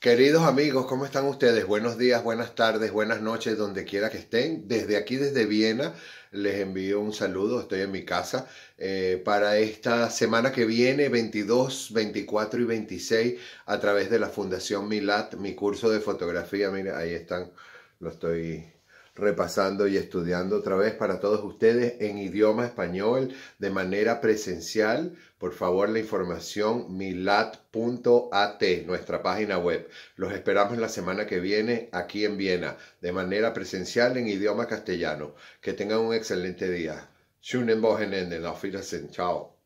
Queridos amigos, ¿cómo están ustedes? Buenos días, buenas tardes, buenas noches, donde quiera que estén. Desde aquí, desde Viena, les envío un saludo, estoy en mi casa, eh, para esta semana que viene, 22, 24 y 26, a través de la Fundación Milat, mi curso de fotografía. Mira, ahí están, lo estoy repasando y estudiando otra vez para todos ustedes en idioma español de manera presencial. Por favor, la información milat.at, nuestra página web. Los esperamos la semana que viene aquí en Viena, de manera presencial en idioma castellano. Que tengan un excelente día. Schönen Wochenende, auf Wiedersehen, chao.